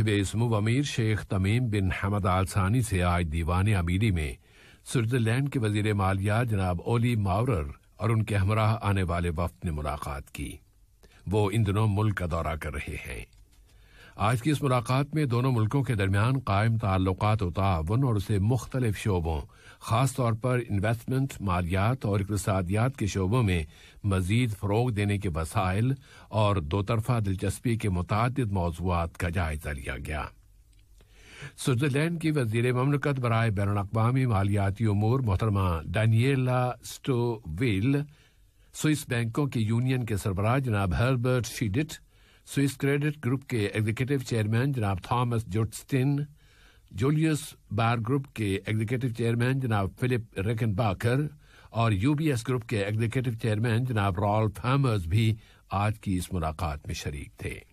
कातिब इसमुब अमीर शेख तमीम बिन हमद आलसानी से आज दीवान अमीरी में स्विट्जरलैंड के वजीर मालिया जनाब ओली मावरर और उनके हमराह आने वाले वफ्त ने मुलाकात की वो इन दिनों मुल्क का दौरा कर रहे हैं आज की इस मुलाकात में दोनों मुल्कों के दरमियान कायम ताल्लुक तावन और उसे मुख्तलिफ शोबों खास तौर पर इन्वेस्टमेंट मालियात और इकतसादियात के शोबों में मजीद फ़रोग देने के वसाइल और दो तरफा दिलचस्पी के मुतद मौजूद का जायजा लिया गया स्विट्जरलैंड की वजीर ममलकत बरए बैन अवी मालियाती उमूर मोहतरमा डानियला स्टोविल स्विस बैंकों के यूनियन के सरबराह जनाब Herbert Scheidt Swiss credit group के एग्जीक्यूटिव चेयरमैन जनाब थॉमस जोटस्टिन जूलियस बार ग्रुप के एग्जीक्यूटिव चेयरमैन जनाब फिलिप रेकन और यूबीएस ग्रुप के एग्जीक्यूटिव चेयरमैन जनाब रॉल्फ हैमर्स भी आज की इस मुलाकात में शरीक थे